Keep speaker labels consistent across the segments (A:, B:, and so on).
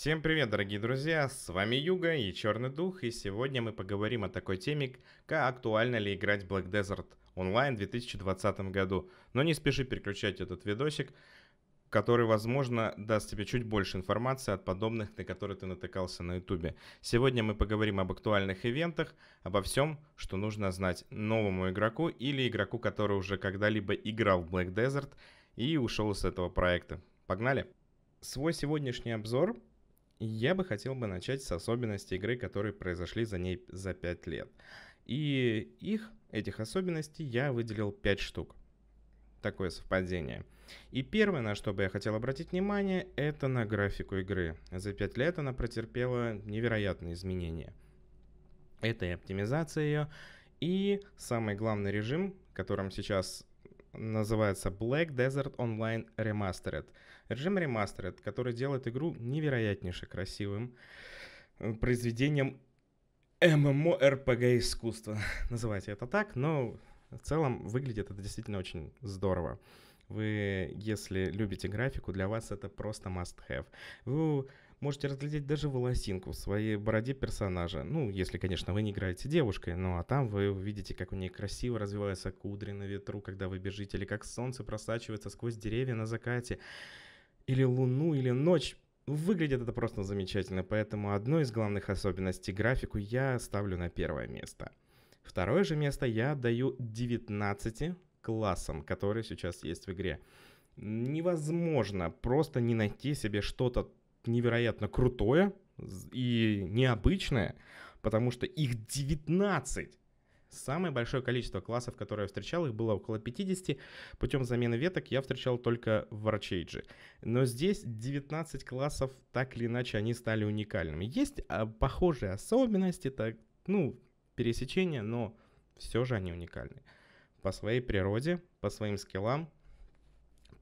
A: Всем привет, дорогие друзья, с вами Юга и Черный Дух, и сегодня мы поговорим о такой теме, как актуально ли играть Black Desert онлайн в 2020 году. Но не спеши переключать этот видосик, который, возможно, даст тебе чуть больше информации от подобных, на которые ты натыкался на ютубе. Сегодня мы поговорим об актуальных ивентах, обо всем, что нужно знать новому игроку или игроку, который уже когда-либо играл в Black Desert и ушел из этого проекта. Погнали! Свой сегодняшний обзор я бы хотел бы начать с особенностей игры, которые произошли за ней за 5 лет. И их, этих особенностей, я выделил 5 штук. Такое совпадение. И первое, на что бы я хотел обратить внимание, это на графику игры. За 5 лет она претерпела невероятные изменения. Это и оптимизация ее, и самый главный режим, которым сейчас называется Black Desert Online Remastered. Режим Remastered, который делает игру невероятнейше красивым э, произведением MMORPG искусства. Называйте это так, но в целом выглядит это действительно очень здорово. Вы, если любите графику, для вас это просто must-have. Вы можете разглядеть даже волосинку в своей бороде персонажа. Ну, если, конечно, вы не играете девушкой, ну а там вы увидите, как у нее красиво развиваются кудри на ветру, когда вы бежите, или как солнце просачивается сквозь деревья на закате или луну, или ночь. Выглядит это просто замечательно, поэтому одной из главных особенностей графику я ставлю на первое место. Второе же место я отдаю 19 классам, которые сейчас есть в игре. Невозможно просто не найти себе что-то невероятно крутое и необычное, потому что их 19. Самое большое количество классов, которые я встречал, их было около 50. Путем замены веток я встречал только врачейджи. Но здесь 19 классов, так или иначе, они стали уникальными. Есть а, похожие особенности, так, ну, пересечения, но все же они уникальны. По своей природе, по своим скиллам,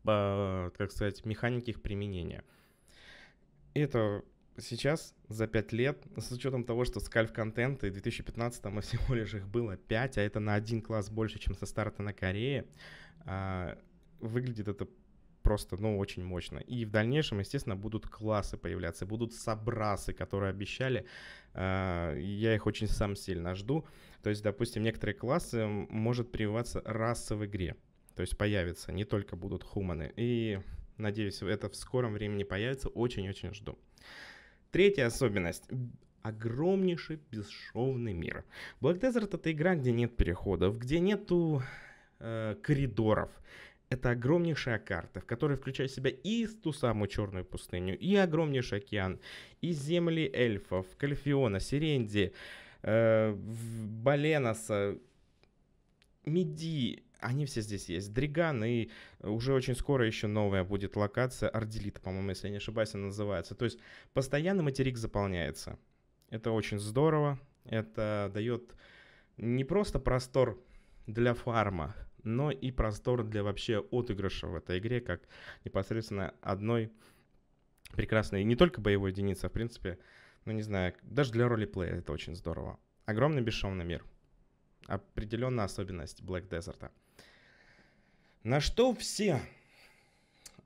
A: по, как сказать, механике их применения. Это сейчас за 5 лет, с учетом того, что скальф-контенты в 2015 мы всего лишь их было 5, а это на один класс больше, чем со старта на Корее, а, выглядит это просто, ну, очень мощно. И в дальнейшем, естественно, будут классы появляться, будут собрасы, которые обещали. А, я их очень сам сильно жду. То есть, допустим, некоторые классы может прививаться раса в игре. То есть появятся, не только будут хуманы. И надеюсь, это в скором времени появится. Очень-очень жду. Третья особенность огромнейший бесшовный мир. Black Desert это игра, где нет переходов, где нету э, коридоров. Это огромнейшая карта, в которой включает в себя и ту самую черную пустыню, и огромнейший океан, и земли эльфов, Кальфиона, Сиренди, э, Баленоса, Меди, они все здесь есть. Дриган, и э, уже очень скоро еще новая будет локация. Арделит, по-моему, если я не ошибаюсь, она называется. То есть постоянно материк заполняется. Это очень здорово. Это дает не просто простор для фарма, но и простор для вообще отыгрыша в этой игре, как непосредственно одной прекрасной, не только боевой единицы, а в принципе, ну не знаю, даже для ролеплея это очень здорово. Огромный бесшовный мир. определенная особенность Black Desert. На что все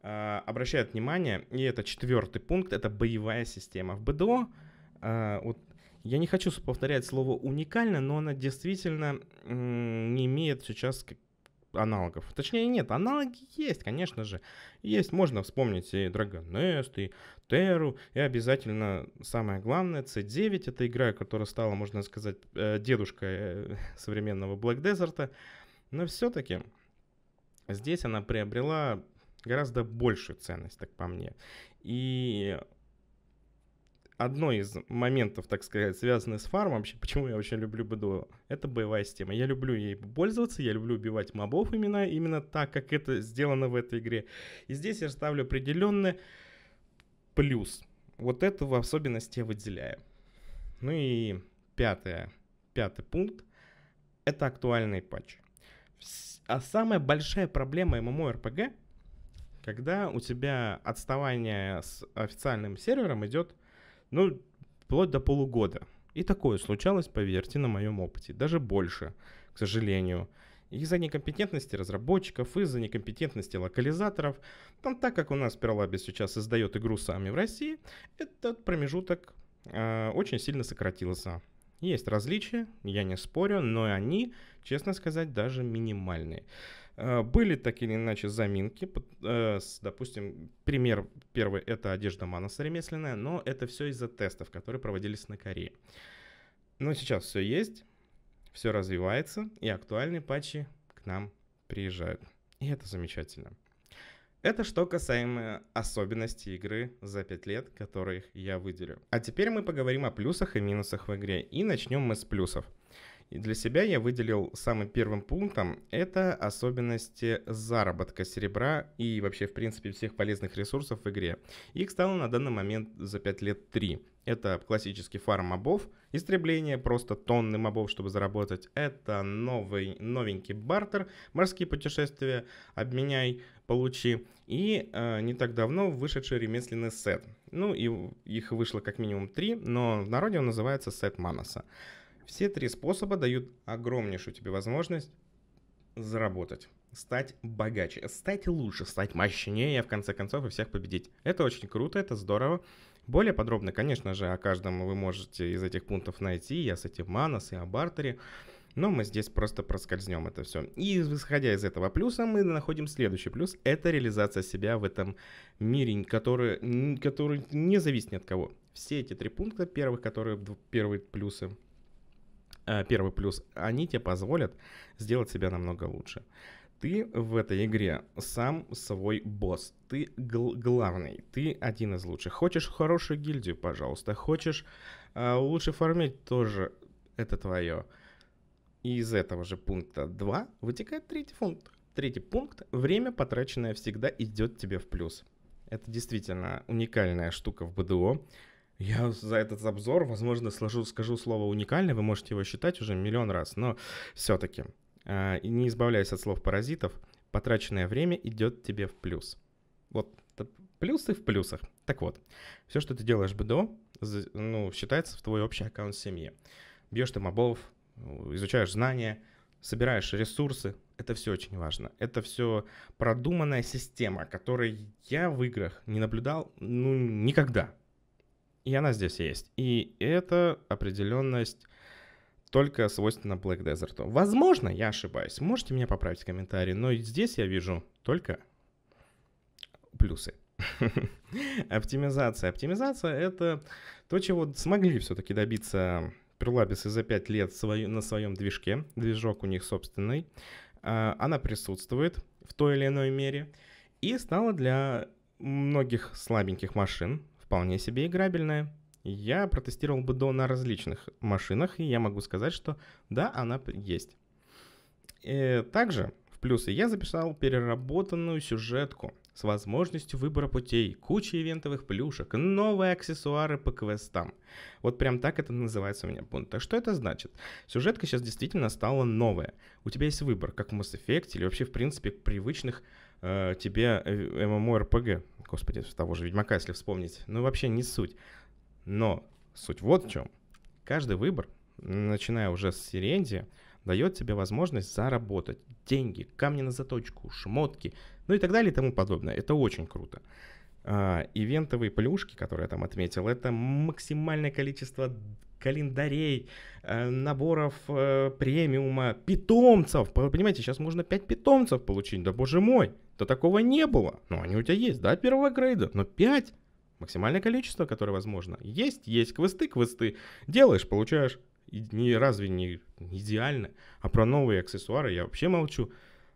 A: э, обращают внимание, и это четвертый пункт, это боевая система. В БДО, э, вот, я не хочу повторять слово уникально, но она действительно э, не имеет сейчас аналогов. Точнее, нет, аналоги есть, конечно же. Есть, можно вспомнить и Dragon Nest, и Terru, и обязательно самое главное, C9, это игра, которая стала, можно сказать, э, дедушкой э, современного Black Desert. Но все-таки а здесь она приобрела гораздо большую ценность, так по мне. И одно из моментов, так сказать, связанных с фармом, вообще, почему я очень люблю БДО, это боевая система. Я люблю ей пользоваться, я люблю убивать мобов именно, именно так, как это сделано в этой игре. И здесь я ставлю определенный плюс. Вот это в особенности я выделяю. Ну и пятое, пятый пункт — это актуальный патч. А самая большая проблема MMORPG, когда у тебя отставание с официальным сервером идет, ну, вплоть до полугода. И такое случалось, поверьте, на моем опыте. Даже больше, к сожалению. Из-за некомпетентности разработчиков, из-за некомпетентности локализаторов. Там, так как у нас Перлаби сейчас издает игру сами в России, этот промежуток э, очень сильно сократился. Есть различия, я не спорю, но они, честно сказать, даже минимальные. Э, были так или иначе заминки. Э, допустим, пример первый – это одежда Маноса ремесленная, но это все из-за тестов, которые проводились на Корее. Но сейчас все есть, все развивается, и актуальные патчи к нам приезжают. И это замечательно. Это что касаемо особенностей игры за 5 лет, которых я выделю. А теперь мы поговорим о плюсах и минусах в игре. И начнем мы с плюсов. И для себя я выделил самым первым пунктом это особенности заработка серебра и вообще в принципе всех полезных ресурсов в игре. Их стало на данный момент за 5 лет 3. Это классический фарм мобов, истребление, просто тонны мобов, чтобы заработать. Это новый, новенький бартер, морские путешествия, обменяй, получи. И э, не так давно вышедший ремесленный сет. Ну и их вышло как минимум три, но в народе он называется сет Маноса. Все три способа дают огромнейшую тебе возможность заработать, стать богаче, стать лучше, стать мощнее, в конце концов, и всех победить. Это очень круто, это здорово. Более подробно, конечно же, о каждом вы можете из этих пунктов найти. Я с этим Манос и о бартере. Но мы здесь просто проскользнем это все. И исходя из этого плюса, мы находим следующий плюс. Это реализация себя в этом мире, который, который не зависит ни от кого. Все эти три пункта, первых, которые первые плюсы, Э, первый плюс, они тебе позволят сделать себя намного лучше. Ты в этой игре сам свой босс, ты гл- главный, ты один из лучших. Хочешь хорошую гильдию, пожалуйста, хочешь э, лучше фармить, тоже это твое. И из этого же пункта 2 вытекает третий пункт. Третий пункт – время, потраченное всегда, идет тебе в плюс. Это действительно уникальная штука в БДО. Я за этот обзор, возможно, сложу, скажу слово уникальное, вы можете его считать уже миллион раз, но все-таки, э, не избавляясь от слов паразитов, потраченное время идет тебе в плюс. Вот плюсы в плюсах. Так вот, все, что ты делаешь БДО, ну, считается в твой общий аккаунт семьи. Бьешь ты мобов, изучаешь знания, собираешь ресурсы. Это все очень важно. Это все продуманная система, которой я в играх не наблюдал, ну, никогда. И она здесь есть. И эта определенность только свойственно Black Desert. Возможно, я ошибаюсь. Можете меня поправить в комментарии, но здесь я вижу только плюсы. Оптимизация. Оптимизация — это то, чего смогли все-таки добиться Perlabis за 5 лет на своем движке. Движок у них собственный. А, она присутствует в той или иной мере. И стала для многих слабеньких машин, вполне себе играбельная. Я протестировал бы до на различных машинах, и я могу сказать, что да, она есть. И э, также в плюсы я записал переработанную сюжетку с возможностью выбора путей, куча ивентовых плюшек, новые аксессуары по квестам. Вот прям так это называется у меня пункт. Так что это значит? Сюжетка сейчас действительно стала новая. У тебя есть выбор, как в Mass Effect или вообще в принципе привычных э, тебе MMORPG, э, господи, того же Ведьмака, если вспомнить, ну вообще не суть. Но суть вот в чем. Каждый выбор, начиная уже с Сиренди, дает тебе возможность заработать деньги, камни на заточку, шмотки, ну и так далее и тому подобное. Это очень круто. А, ивентовые плюшки, которые я там отметил, это максимальное количество календарей, э, наборов э, премиума, питомцев. Понимаете, сейчас можно 5 питомцев получить, да боже мой, да такого не было. но ну, они у тебя есть, да, первого грейда, но 5. Максимальное количество, которое возможно. Есть, есть, квесты, квесты. Делаешь, получаешь. И не, разве не идеально? А про новые аксессуары я вообще молчу.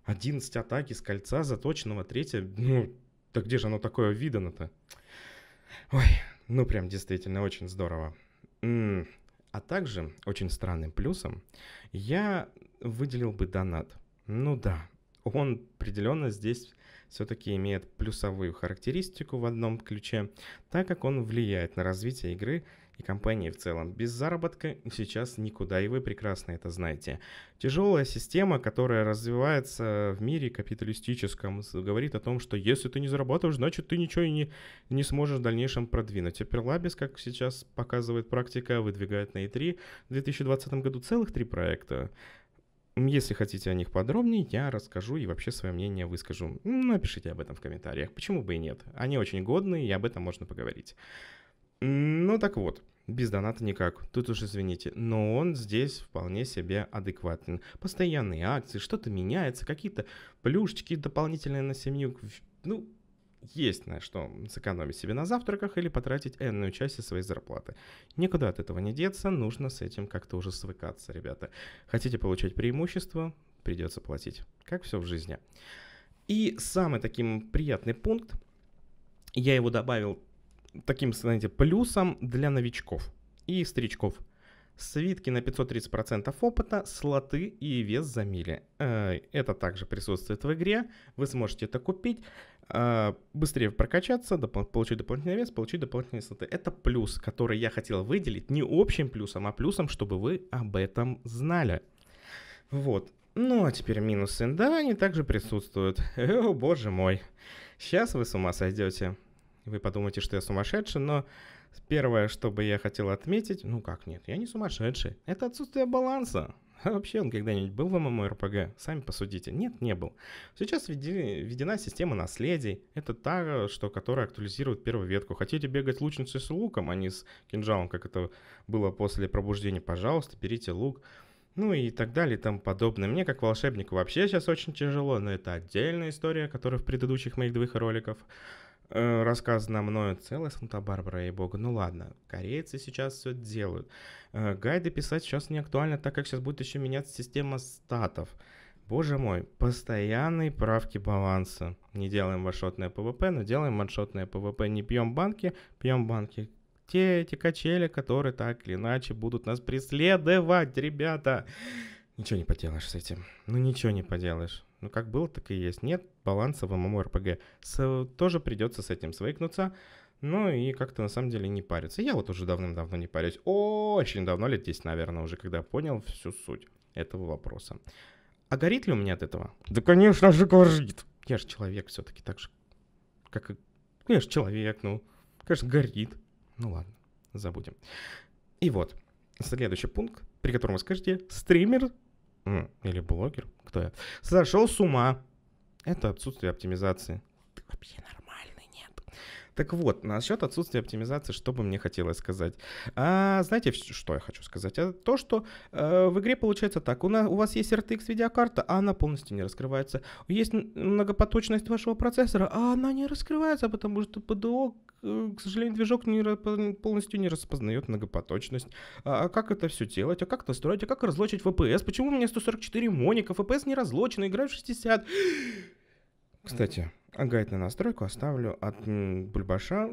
A: 11 атаки с кольца заточенного, третья. Ну, да где же оно такое видано-то? Ой, ну прям действительно очень здорово. А также очень странным плюсом я выделил бы донат. Ну да, он определенно здесь все-таки имеет плюсовую характеристику в одном ключе, так как он влияет на развитие игры и компании в целом. Без заработка сейчас никуда, и вы прекрасно это знаете. Тяжелая система, которая развивается в мире капиталистическом, говорит о том, что если ты не зарабатываешь, значит ты ничего и не, не сможешь в дальнейшем продвинуть. Hyperlabis, как сейчас показывает практика, выдвигает на E3 в 2020 году целых три проекта. Если хотите о них подробнее, я расскажу и вообще свое мнение выскажу. Напишите об этом в комментариях, почему бы и нет. Они очень годные, и об этом можно поговорить. Ну так вот, без доната никак, тут уж извините. Но он здесь вполне себе адекватен. Постоянные акции, что-то меняется, какие-то плюшечки дополнительные на семью. Ну, есть на что сэкономить себе на завтраках или потратить энную часть своей зарплаты. Никуда от этого не деться, нужно с этим как-то уже свыкаться, ребята. Хотите получать преимущество, придется платить. Как все в жизни. И самый таким приятный пункт, я его добавил таким, знаете, плюсом для новичков и старичков. Свитки на 530% опыта, слоты и вес за мили. Э, это также присутствует в игре. Вы сможете это купить, э, быстрее прокачаться, получить дополнительный вес, получить дополнительные слоты. Это плюс, который я хотел выделить не общим плюсом, а плюсом, чтобы вы об этом знали. Вот. Ну а теперь минусы. Да, они также присутствуют. О боже мой. Сейчас вы с ума сойдете. Вы подумаете, что я сумасшедший, но первое, что бы я хотел отметить, ну как нет, я не сумасшедший. Это отсутствие баланса. А вообще он когда-нибудь был в ММОРПГ? Сами посудите. Нет, не был. Сейчас введена система наследий. Это та, что, которая актуализирует первую ветку. Хотите бегать лучницей с луком, а не с кинжалом, как это было после пробуждения? Пожалуйста, берите лук. Ну и так далее и тому подобное. Мне как волшебнику вообще сейчас очень тяжело, но это отдельная история, которая в предыдущих моих двух роликах. Э, рассказано мною целое Санта-Барбара, и Бога. Ну ладно, корейцы сейчас все делают. Э, гайды писать сейчас не актуально, так как сейчас будет еще меняться система статов. Боже мой, постоянные правки баланса. Не делаем ваншотное ПВП, но делаем ваншотное ПВП. Не пьем банки, пьем банки. Те эти качели, которые так или иначе будут нас преследовать, ребята. Ничего не поделаешь с этим. Ну ничего не поделаешь. Ну, как было, так и есть. Нет баланса в MMORPG. С, тоже придется с этим свыкнуться. Ну и как-то на самом деле не париться. Я вот уже давным-давно не парюсь. Очень давно, лет 10, наверное, уже, когда понял всю суть этого вопроса. А горит ли у меня от этого? Да, конечно же, горит. Я же человек все-таки так же, как и... Ну, я же человек, ну. Конечно, горит. Ну ладно, забудем. И вот, следующий пункт, при котором вы скажете, стример или блогер, кто я, сошел с ума. Это отсутствие оптимизации. Ты вообще нормальный, нет? Так вот, насчет отсутствия оптимизации, что бы мне хотелось сказать. А, знаете, что я хочу сказать? это то, что э, в игре получается так. У, нас у вас есть RTX видеокарта, а она полностью не раскрывается. Есть многопоточность вашего процессора, а она не раскрывается, потому что ПДО Э, к сожалению, движок не, полностью не распознает многопоточность. А, а как это все делать? А как настроить? А как разлочить FPS? Почему у меня 144 моника? FPS не разлочено, играю в 60. Кстати, а гайд на настройку оставлю от Бульбаша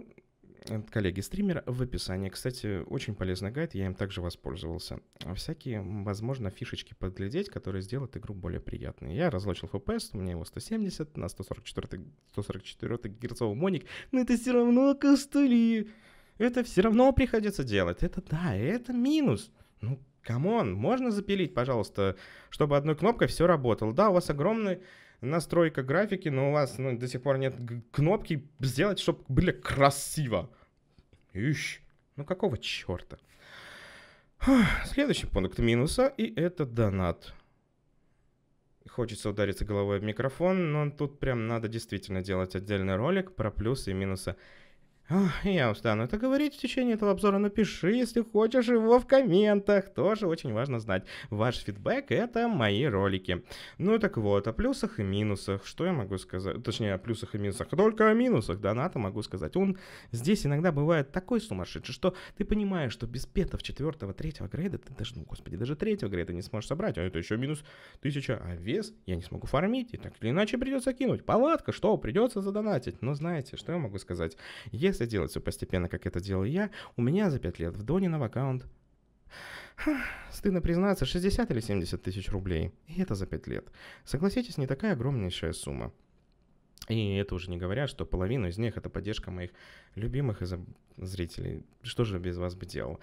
A: коллеги-стример в описании. Кстати, очень полезный гайд, я им также воспользовался. Всякие, возможно, фишечки подглядеть, которые сделают игру более приятной. Я разлочил FPS, у меня его 170 на 144, 144 герцовый моник, но это все равно костыли. Это все равно приходится делать. Это да, это минус. Ну, камон, можно запилить, пожалуйста, чтобы одной кнопкой все работало. Да, у вас огромный настройка графики, но у вас ну, до сих пор нет кнопки сделать, чтобы были красиво. Ищ, ну какого черта? Следующий пункт минуса, и это донат. Хочется удариться головой в микрофон, но тут прям надо действительно делать отдельный ролик про плюсы и минусы я устану это говорить в течение этого обзора, но пиши, если хочешь, его в комментах. Тоже очень важно знать. Ваш фидбэк — это мои ролики. Ну так вот, о плюсах и минусах. Что я могу сказать? Точнее, о плюсах и минусах. Только о минусах доната могу сказать. Он здесь иногда бывает такой сумасшедший, что ты понимаешь, что без петов 4 третьего грейда ты даже, ну господи, даже третьего грейда не сможешь собрать. А это еще минус 1000, а вес я не смогу фармить. И так или иначе придется кинуть. Палатка, что? Придется задонатить. Но знаете, что я могу сказать? Если если делать все постепенно, как это делал я, у меня за 5 лет в Доне в аккаунт Стыдно признаться, 60 или 70 тысяч рублей. И это за 5 лет. Согласитесь, не такая огромнейшая сумма. И это уже не говоря, что половину из них это поддержка моих любимых зрителей. Что же без вас бы делал?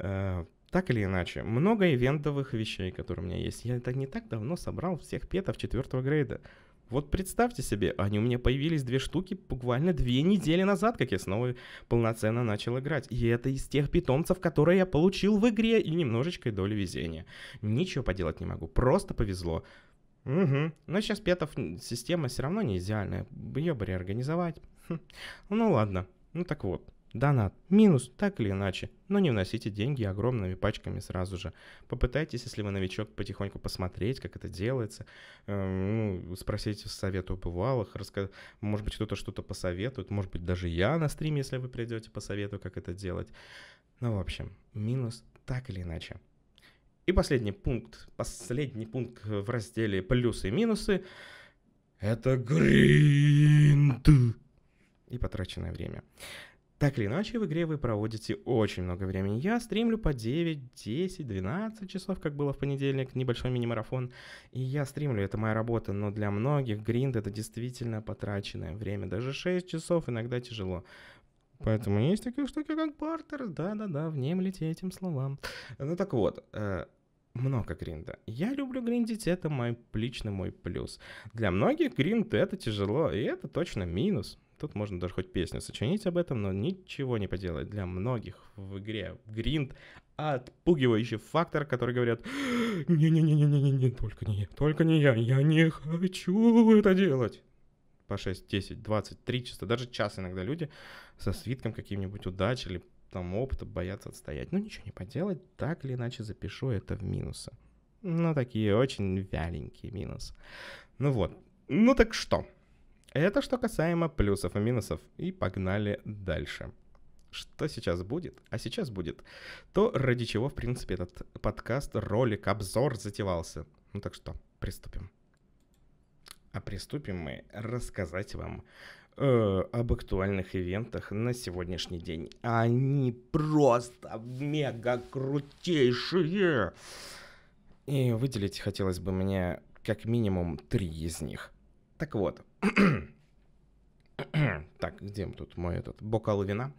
A: Э, так или иначе, много ивентовых вещей, которые у меня есть. Я это не так давно собрал всех петов четвертого грейда. Вот представьте себе, они у меня появились две штуки буквально две недели назад, как я снова полноценно начал играть. И это из тех питомцев, которые я получил в игре, и немножечко доли везения. Ничего поделать не могу, просто повезло. Угу. Но сейчас петов система все равно не идеальная. Ее бы реорганизовать. Хм. Ну ладно. Ну так вот. Донат. Минус, так или иначе. Но не вносите деньги огромными пачками сразу же. Попытайтесь, если вы новичок, потихоньку посмотреть, как это делается. Эм, ну, спросите совета у бывалых. Раска... Может быть, кто-то что-то посоветует. Может быть, даже я на стриме, если вы придете, посоветую, как это делать. Ну, в общем, минус так или иначе. И последний пункт, последний пункт в разделе «Плюсы и минусы» — это гринд и потраченное время. Так или иначе, в игре вы проводите очень много времени. Я стримлю по 9, 10, 12 часов, как было в понедельник, небольшой мини-марафон. И я стримлю, это моя работа, но для многих гринд это действительно потраченное время. Даже 6 часов иногда тяжело. Поэтому есть такие штуки, как бартер. Да-да-да, внемлите этим словам. Ну так вот, э, много гринда. Я люблю гриндить, это мой личный мой плюс. Для многих гринд это тяжело, и это точно минус. Тут можно даже хоть песню сочинить об этом, но ничего не поделать. Для многих в игре гринд отпугивающий фактор, который говорят, «А, не-не-не-не-не-не, только не я, только не я, я не хочу это делать по 6, 10, 20, 3 часа, даже час иногда люди со свитком каким-нибудь удачи или там опыта боятся отстоять. Ну, ничего не поделать, так или иначе запишу это в минусы. Ну, такие очень вяленькие минусы. Ну вот. Ну так что? Это что касаемо плюсов и минусов. И погнали дальше. Что сейчас будет? А сейчас будет то, ради чего, в принципе, этот подкаст, ролик, обзор затевался. Ну так что, приступим. А приступим мы рассказать вам э, об актуальных ивентах на сегодняшний день. Они просто мега крутейшие. И выделить хотелось бы мне как минимум три из них. Так вот. так, где тут мой этот бокал вина?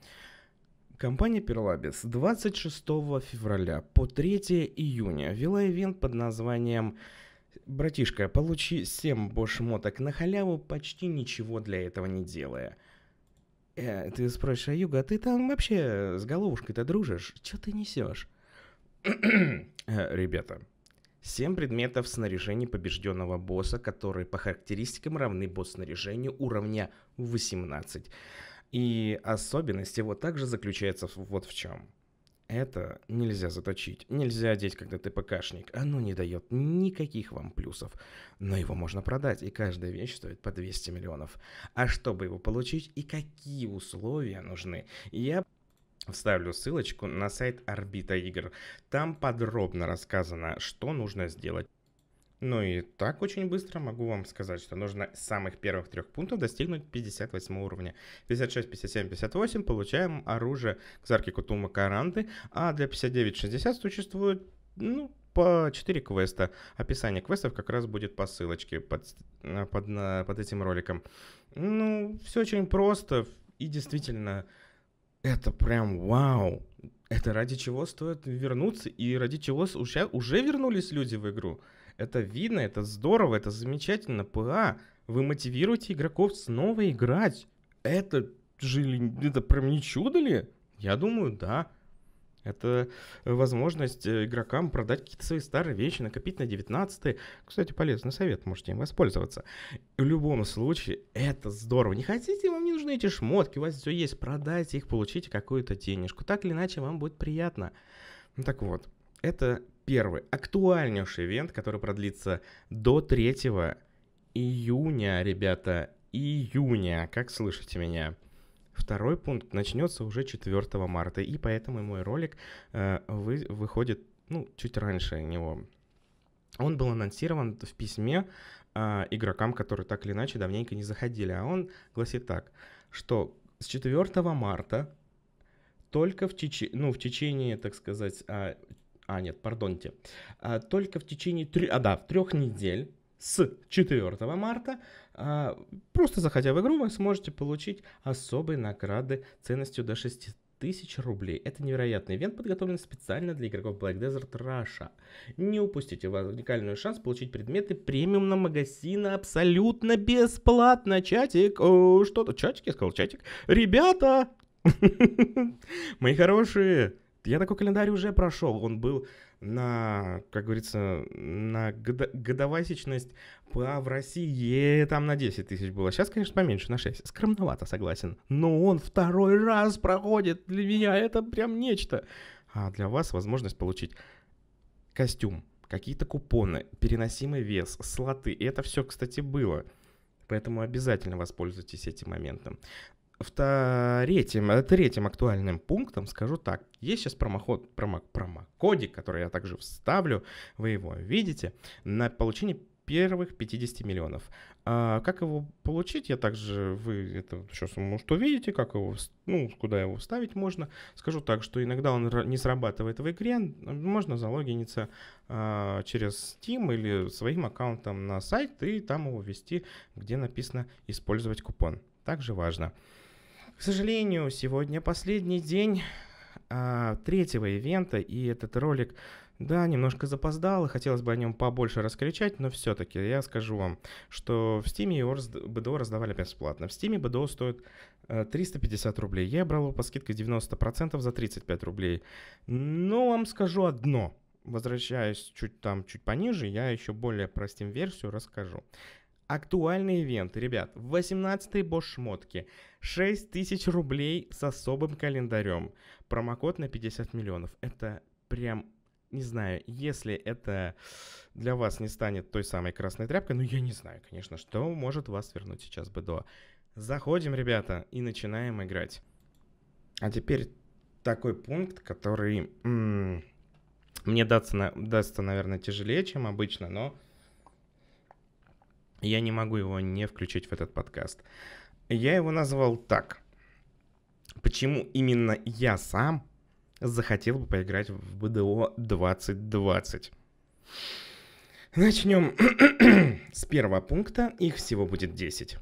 A: Компания Перлабис с 26 февраля по 3 июня вела ивент под названием «Братишка, получи 7 бошмоток на халяву, почти ничего для этого не делая». Э, ты спросишь, а Юга, а ты там вообще с головушкой-то дружишь? Чё ты несешь? Э, ребята, 7 предметов снаряжения побежденного босса, которые по характеристикам равны босс-снаряжению уровня 18. И особенность его также заключается вот в чем. Это нельзя заточить, нельзя одеть, когда ты ПКшник. Оно не дает никаких вам плюсов. Но его можно продать, и каждая вещь стоит по 200 миллионов. А чтобы его получить и какие условия нужны, я Вставлю ссылочку на сайт Орбита игр. Там подробно рассказано, что нужно сделать. Ну и так очень быстро могу вам сказать, что нужно с самых первых трех пунктов достигнуть 58 уровня. 56, 57, 58 получаем оружие Кзарки Кутума Каранты, а для 59, 60 существует, ну, по 4 квеста. Описание квестов как раз будет по ссылочке под, э, под, под этим роликом. Ну, все очень просто и действительно это прям вау. Это ради чего стоит вернуться, и ради чего уже, уже вернулись люди в игру. Это видно, это здорово, это замечательно. ПА, вы мотивируете игроков снова играть. Это же, это прям не чудо ли? Я думаю, да. Это возможность э, игрокам продать какие-то свои старые вещи, накопить на 19-е. Кстати, полезный совет, можете им воспользоваться. В любом случае, это здорово. Не хотите, вам не нужны эти шмотки, у вас все есть, продайте их, получите какую-то денежку. Так или иначе, вам будет приятно. Ну так вот, это первый, актуальнейший ивент, который продлится до 3 июня, ребята, июня, как слышите меня. Второй пункт начнется уже 4 марта, и поэтому мой ролик э, вы, выходит ну, чуть раньше него. Он был анонсирован в письме э, игрокам, которые так или иначе давненько не заходили, а он гласит так, что с 4 марта только в, теч... ну, в течение, так сказать, а... а, нет, пардонте, а, только в течение, 3... а да, трех недель с 4 марта а, просто заходя в игру, вы сможете получить особые награды ценностью до 6 тысяч рублей. Это невероятный ивент, подготовлен специально для игроков Black Desert Russia. Не упустите вас уникальный шанс получить предметы премиумного магазина абсолютно бесплатно. Чатик, что-то, чатик, я сказал чатик. Ребята, мои хорошие, я такой календарь уже прошел. Он был на, как говорится, на годо- годовасечность ПА в России там на 10 тысяч было. Сейчас, конечно, поменьше, на 6. Скромновато, согласен. Но он второй раз проходит. Для меня это прям нечто. А для вас возможность получить костюм, какие-то купоны, переносимый вес, слоты. И это все, кстати, было. Поэтому обязательно воспользуйтесь этим моментом вторым, э, третьим актуальным пунктом скажу так. Есть сейчас промоход, промо, промокодик, который я также вставлю, вы его видите, на получение первых 50 миллионов. А как его получить, я также, вы это сейчас, может, увидите, как его, ну, куда его вставить можно. Скажу так, что иногда он не срабатывает в игре, можно залогиниться а, через Steam или своим аккаунтом на сайт и там его ввести, где написано «Использовать купон». Также важно. К сожалению, сегодня последний день а, третьего ивента, и этот ролик, да, немножко запоздал, и хотелось бы о нем побольше раскричать, но все-таки я скажу вам, что в Steam его разд... БДО раздавали бесплатно. В Steam БДО стоит 350 э, рублей. Я брал его по скидке 90% за 35 рублей. Но вам скажу одно – возвращаясь чуть там, чуть пониже, я еще более про Steam-версию расскажу. Актуальный ивент, ребят, 18-й босс-шмотки, 6 тысяч рублей с особым календарем, промокод на 50 миллионов. Это прям, не знаю, если это для вас не станет той самой красной тряпкой, ну я не знаю, конечно, что может вас вернуть сейчас БДО. Заходим, ребята, и начинаем играть. А теперь такой пункт, который м -м, мне даться, на, дастся, наверное, тяжелее, чем обычно, но я не могу его не включить в этот подкаст. Я его назвал так. Почему именно я сам захотел бы поиграть в БДО 2020? Начнем с первого пункта. Их всего будет 10.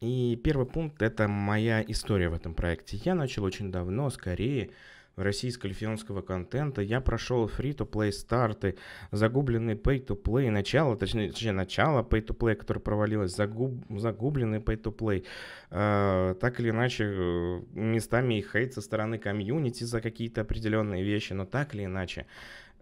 A: И первый пункт — это моя история в этом проекте. Я начал очень давно, скорее, российско-лифионского контента. Я прошел free-to-play старты, загубленный pay-to-play, начало, точнее, точнее начало pay-to-play, которое провалилось, загуб, загубленный pay-to-play. Э, так или иначе, э, местами и хейт со стороны комьюнити за какие-то определенные вещи, но так или иначе,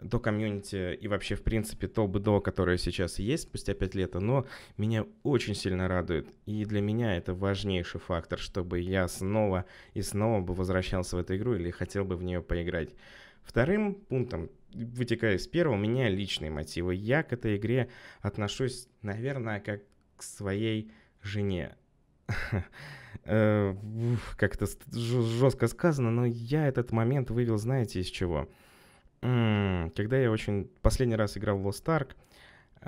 A: до комьюнити и вообще, в принципе, то БДО, которое сейчас есть спустя 5 лет, оно меня очень сильно радует. И для меня это важнейший фактор, чтобы я снова и снова бы возвращался в эту игру или хотел бы в нее поиграть. Вторым пунктом, вытекая из первого, у меня личные мотивы. Я к этой игре отношусь, наверное, как к своей жене. Э, как-то жестко сказано, но я этот момент вывел, знаете, из чего – когда я очень последний раз играл в Lost Ark,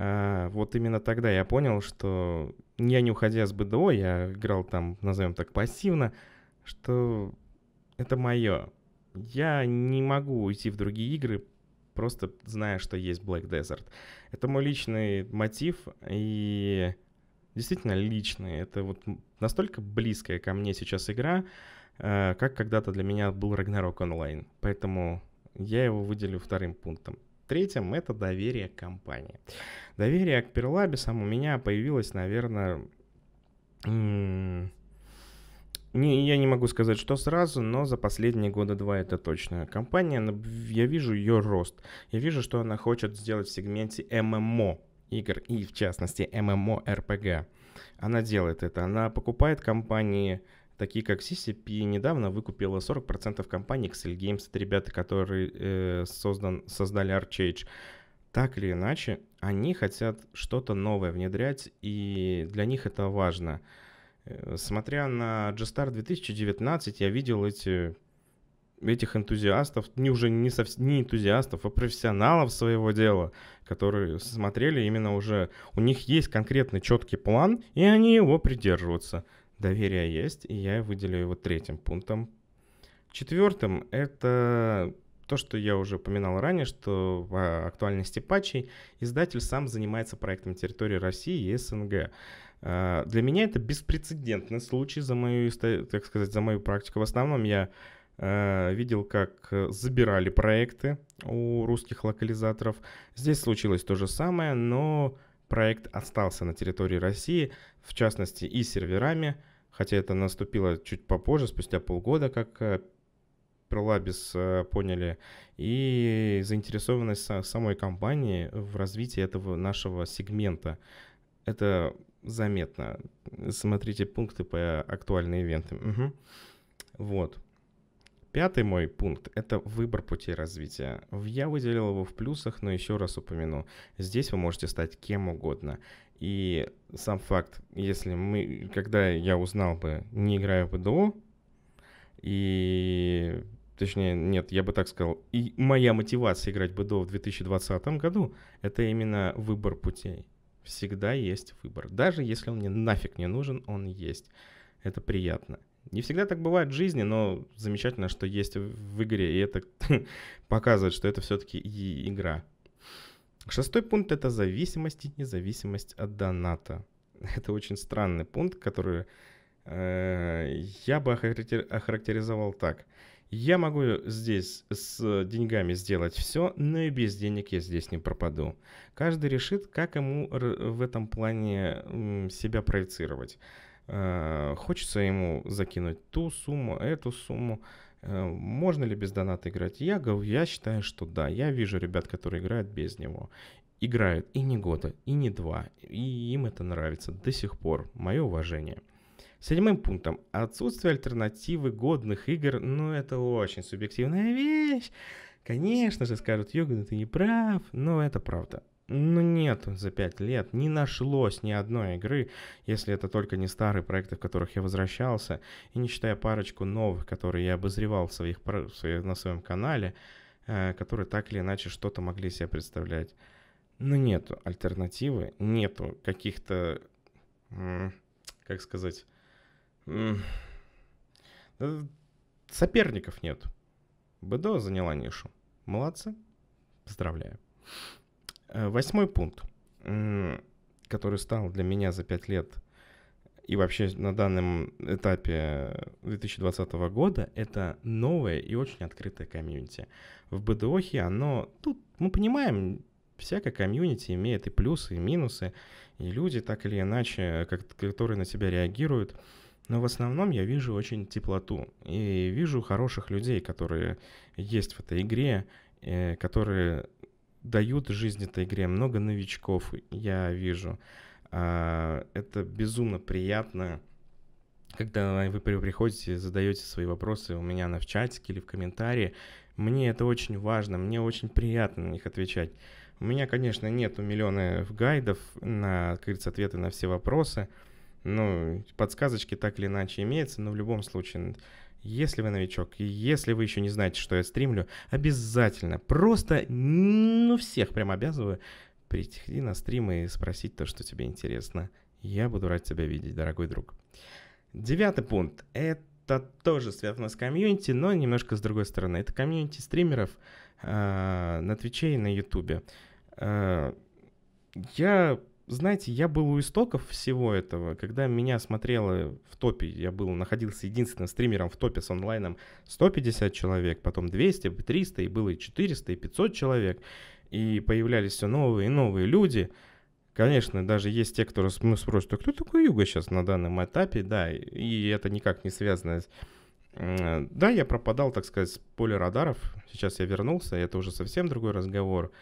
A: а, вот именно тогда я понял, что я не уходя с БДО, я играл там, назовем так, пассивно, что это мое. Я не могу уйти в другие игры, просто зная, что есть Black Desert. Это мой личный мотив, и действительно личный. Это вот настолько близкая ко мне сейчас игра, а, как когда-то для меня был Ragnarok Online. Поэтому я его выделю вторым пунктом. Третьим это доверие к компании. Доверие к Перлабисам у меня появилось, наверное, не, я не могу сказать, что сразу, но за последние года два это точно. Компания, я вижу ее рост. Я вижу, что она хочет сделать в сегменте ММО игр и, в частности, ММО РПГ. Она делает это. Она покупает компании, такие как CCP, недавно выкупила 40% компании Excel Games, это ребята, которые э, создан, создали ArchAge. Так или иначе, они хотят что-то новое внедрять, и для них это важно. Э, смотря на G-Star 2019, я видел эти этих энтузиастов, не уже не, сов, не энтузиастов, а профессионалов своего дела, которые смотрели именно уже, у них есть конкретный четкий план, и они его придерживаются доверие есть, и я выделю его третьим пунктом. Четвертым — это то, что я уже упоминал ранее, что в актуальности патчей издатель сам занимается проектом территории России и СНГ. А, для меня это беспрецедентный случай за мою, так сказать, за мою практику. В основном я а, видел, как забирали проекты у русских локализаторов. Здесь случилось то же самое, но проект остался на территории России, в частности и серверами, хотя это наступило чуть попозже, спустя полгода, как э, Пролабис э, поняли, и заинтересованность самой компании в развитии этого нашего сегмента. Это заметно. Смотрите пункты по актуальным ивентам. Угу. Вот. Пятый мой пункт – это выбор пути развития. Я выделил его в плюсах, но еще раз упомяну. Здесь вы можете стать кем угодно. И сам факт, если мы, когда я узнал бы, не играя в БДО, и, точнее, нет, я бы так сказал, и моя мотивация играть в БДО в 2020 году, это именно выбор путей. Всегда есть выбор. Даже если он мне нафиг не нужен, он есть. Это приятно. Не всегда так бывает в жизни, но замечательно, что есть в игре, и это показывает, что это все-таки игра. Шестой пункт – это зависимость и независимость от доната. Это очень странный пункт, который э, я бы охарактеризовал так. Я могу здесь с деньгами сделать все, но и без денег я здесь не пропаду. Каждый решит, как ему в этом плане себя проецировать. Э, хочется ему закинуть ту сумму, эту сумму. Э, можно ли без доната играть? Я, говорю, я считаю, что да. Я вижу ребят, которые играют без него. Играют и не года, и не два. И им это нравится до сих пор. Мое уважение. Седьмым пунктом. Отсутствие альтернативы годных игр, ну это очень субъективная вещь. Конечно же, скажут, Йоган, ты не прав, но это правда ну нет за пять лет, не нашлось ни одной игры, если это только не старые проекты, в которых я возвращался, и не считая парочку новых, которые я обозревал в своих, на своем канале, э, которые так или иначе что-то могли себе представлять. Но ну, нету альтернативы, нету каких-то, как сказать, э, соперников нет. БДО заняла нишу. Молодцы, поздравляю. Э, восьмой пункт, который стал для меня за пять лет и вообще на данном этапе 2020 года это новое и очень открытое комьюнити. В БДОхе оно, тут мы понимаем, всякое комьюнити имеет и плюсы, и минусы, и люди так или иначе, как, которые на тебя реагируют. Но в основном я вижу очень теплоту и вижу хороших людей, которые есть в этой игре, э, которые дают жизнь этой игре. Много новичков я вижу. А, это безумно приятно, когда вы приходите, задаете свои вопросы у меня на в чатике или в комментарии. Мне это очень важно, мне очень приятно на них отвечать. У меня, конечно, нету миллионов гайдов на, как говорится, ответы на все вопросы. Ну, подсказочки так или иначе имеются, но в любом случае если вы новичок, и если вы еще не знаете, что я стримлю, обязательно, просто, ну, всех прям обязываю, прийти на стрим и спросить то, что тебе интересно. Я буду рад тебя видеть, дорогой друг. Девятый пункт. Это тоже связано с комьюнити, но немножко с другой стороны. Это комьюнити стримеров э, на Твиче и на Ютубе. Э, я знаете, я был у истоков всего этого, когда меня смотрело в топе, я был, находился единственным стримером в топе с онлайном 150 человек, потом 200, 300, и было и 400, и 500 человек, и появлялись все новые и новые люди. Конечно, даже есть те, кто ну, спросит, а кто такой Юга сейчас на данном этапе, да, и это никак не связано с да, я пропадал, так сказать, с поля радаров. Сейчас я вернулся, это уже совсем другой разговор.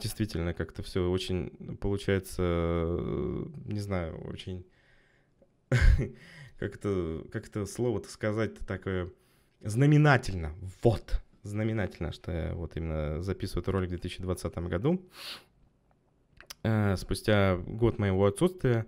A: Действительно, как-то все очень получается, э, не знаю, очень как-то как слово-то сказать такое знаменательно. Вот, знаменательно, что я вот именно записываю этот ролик в 2020 году. Э, спустя год моего отсутствия,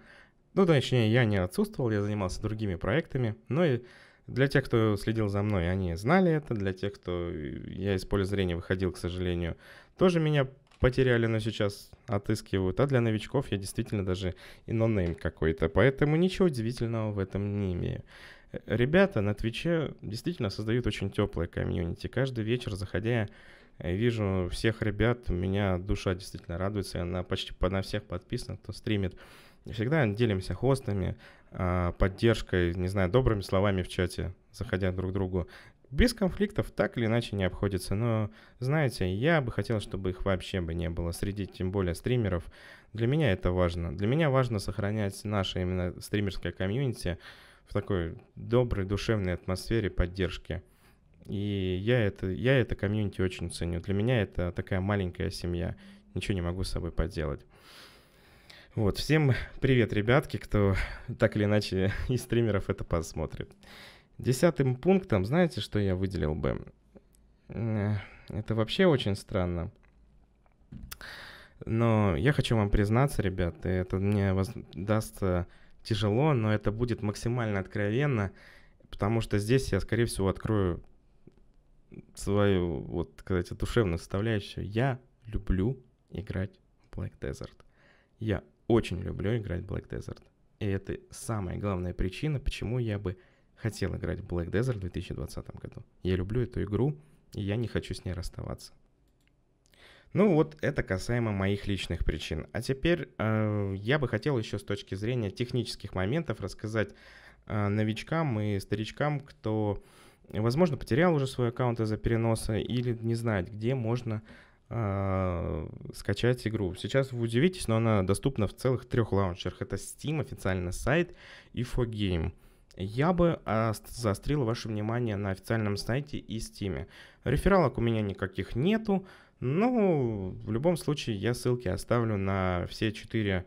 A: ну, точнее, я не отсутствовал, я занимался другими проектами, но и для тех, кто следил за мной, они знали это. Для тех, кто я из поля зрения выходил, к сожалению, тоже меня потеряли, но сейчас отыскивают. А для новичков я действительно даже и какой-то. Поэтому ничего удивительного в этом не имею. Э, ребята на Твиче действительно создают очень теплое комьюнити. Каждый вечер, заходя, э, вижу всех ребят, у меня душа действительно радуется. она на, почти на всех подписан, кто стримит. Всегда делимся хостами, а, поддержкой, не знаю, добрыми словами в чате, заходя друг к другу. Без конфликтов так или иначе не обходится, но, знаете, я бы хотел, чтобы их вообще бы не было среди, тем более, стримеров. Для меня это важно. Для меня важно сохранять наше именно стримерское комьюнити в такой доброй, душевной атмосфере поддержки. И я это, я это комьюнити очень ценю. Для меня это такая маленькая семья. Ничего не могу с собой поделать. Вот, всем привет, ребятки, кто так или иначе из стримеров это посмотрит. Десятым пунктом, знаете, что я выделил бы? Это вообще очень странно. Но я хочу вам признаться, ребят, и это мне даст э, тяжело, но это будет максимально откровенно, потому что здесь я, скорее всего, открою свою, вот, сказать, душевную составляющую. Я люблю играть в Black Desert. Я очень люблю играть в Black Desert. И это самая главная причина, почему я бы хотел играть в Black Desert в 2020 году. Я люблю эту игру, и я не хочу с ней расставаться. Ну вот это касаемо моих личных причин. А теперь э, я бы хотел еще с точки зрения технических моментов рассказать э, новичкам и старичкам, кто, возможно, потерял уже свой аккаунт из-за переноса или не знает, где можно э, скачать игру. Сейчас вы удивитесь, но она доступна в целых трех лаунчерах. Это Steam, официальный сайт и 4Game я бы заострил ваше внимание на официальном сайте и Steam. Рефералок у меня никаких нету, но в любом случае я ссылки оставлю на все четыре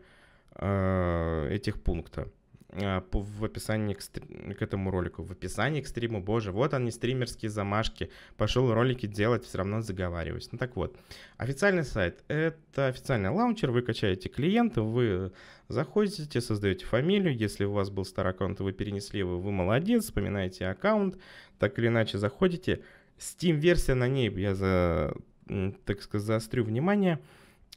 A: э, этих пункта э, в описании к, стр... к этому ролику. В описании к стриму, боже, вот они, стримерские замашки. Пошел ролики делать, все равно заговариваюсь. Ну так вот, официальный сайт — это официальный лаунчер, вы качаете клиент, вы Заходите, создаете фамилию, если у вас был старый аккаунт, вы перенесли его, вы молодец, вспоминаете аккаунт, так или иначе заходите. Steam-версия на ней, я, за, так сказать, заострю внимание.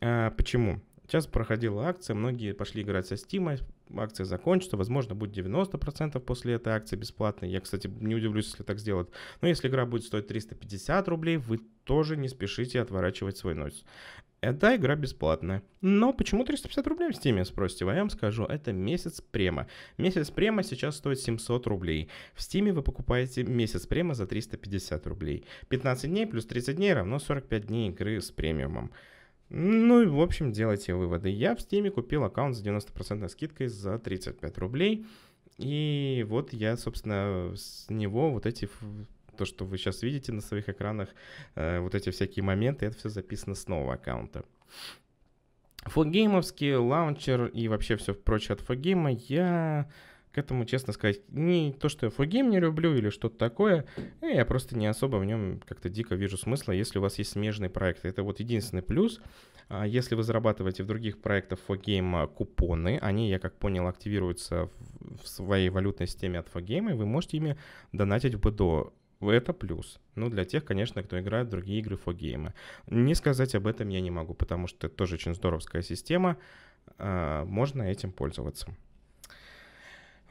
A: А, почему? Сейчас проходила акция, многие пошли играть со Steam, акция закончится, возможно, будет 90% после этой акции бесплатной. Я, кстати, не удивлюсь, если так сделают. Но если игра будет стоить 350 рублей, вы тоже не спешите отворачивать свой нос. Это игра бесплатная. Но почему 350 рублей в Steam, спросите Я вам скажу, это месяц према. Месяц према сейчас стоит 700 рублей. В Steam вы покупаете месяц према за 350 рублей. 15 дней плюс 30 дней равно 45 дней игры с премиумом. Ну и, в общем, делайте выводы. Я в Steam купил аккаунт с 90% скидкой за 35 рублей. И вот я, собственно, с него вот эти то, что вы сейчас видите на своих экранах, э, вот эти всякие моменты, это все записано с нового аккаунта. Фогеймовский лаунчер и вообще все прочее от Фогейма я к этому, честно сказать, не то, что я фогейм не люблю или что-то такое, э, я просто не особо в нем как-то дико вижу смысла, если у вас есть смежные проекты. Это вот единственный плюс. А если вы зарабатываете в других проектах фогейма купоны, они, я как понял, активируются в своей валютной системе от фогейма, и вы можете ими донатить в БДО это плюс. Ну, для тех, конечно, кто играет в другие игры геймы, Не сказать об этом я не могу, потому что это тоже очень здоровская система. А, можно этим пользоваться.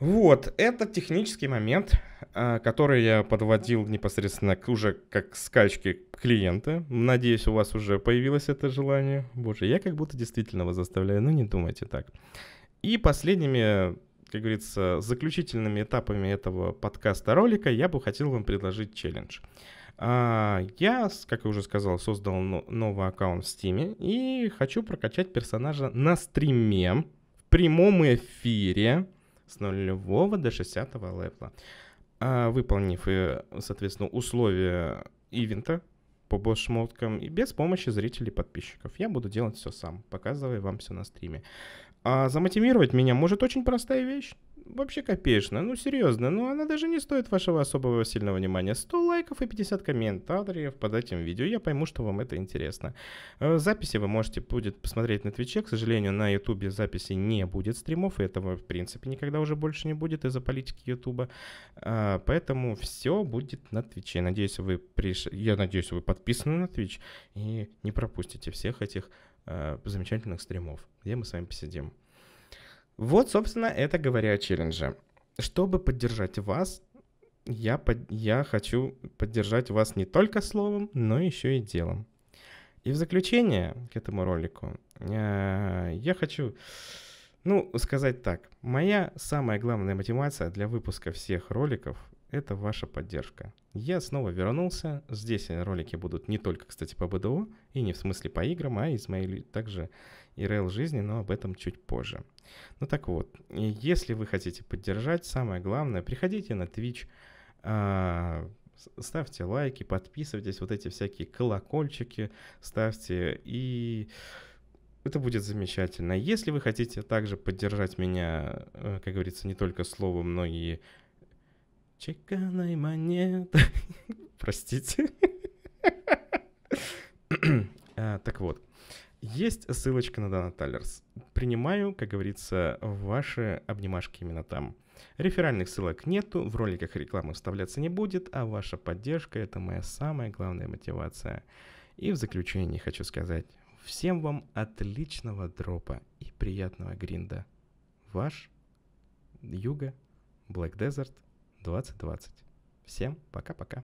A: Вот, это технический момент, а, который я подводил непосредственно к уже как скачке клиента. Надеюсь, у вас уже появилось это желание. Боже, я как будто действительно вас заставляю, но ну, не думайте так. И последними как говорится, заключительными этапами этого подкаста ролика я бы хотел вам предложить челлендж. А, я, как я уже сказал, создал новый аккаунт в Steam и хочу прокачать персонажа на стриме в прямом эфире с 0 до 60 левела. А, выполнив, э, соответственно, условия ивента по босс-шмоткам и без помощи зрителей подписчиков. Я буду делать все сам, показывая вам все на стриме. А замотивировать меня может очень простая вещь. Вообще копеечная, ну серьезно, ну она даже не стоит вашего особого сильного внимания. 100 лайков и 50 комментариев под этим видео, я пойму, что вам это интересно. Э, записи вы можете будет посмотреть на Твиче, к сожалению, на Ютубе записи не будет стримов, и этого в принципе никогда уже больше не будет из-за политики Ютуба. Э, поэтому все будет на Твиче. Надеюсь, вы приш... Я надеюсь, вы подписаны на Твич и не пропустите всех этих э, замечательных стримов, где мы с вами посидим. Вот, собственно, это говоря о челлендже. Чтобы поддержать вас, я, под... я хочу поддержать вас не только словом, но еще и делом. И в заключение к этому ролику э, я хочу, ну, сказать так. Моя самая главная мотивация для выпуска всех роликов — это ваша поддержка. Я снова вернулся, здесь ролики будут не только, кстати, по БДО, и не в смысле по играм, а из моей также и ИРЛ жизни, но об этом чуть позже. Ну так вот, если вы хотите поддержать, самое главное, приходите на Twitch, а, ставьте лайки, подписывайтесь, вот эти всякие колокольчики ставьте, и это будет замечательно. Если вы хотите также поддержать меня, э, как говорится, не только словом, но и Чеканой монетой. Простите. а, так вот. Есть ссылочка на Дана Таллерс. Принимаю, как говорится, ваши обнимашки именно там. Реферальных ссылок нету, в роликах рекламы вставляться не будет, а ваша поддержка — это моя самая главная мотивация. И в заключение хочу сказать, всем вам отличного дропа и приятного гринда. Ваш Юга Black Desert 2020. Всем пока-пока.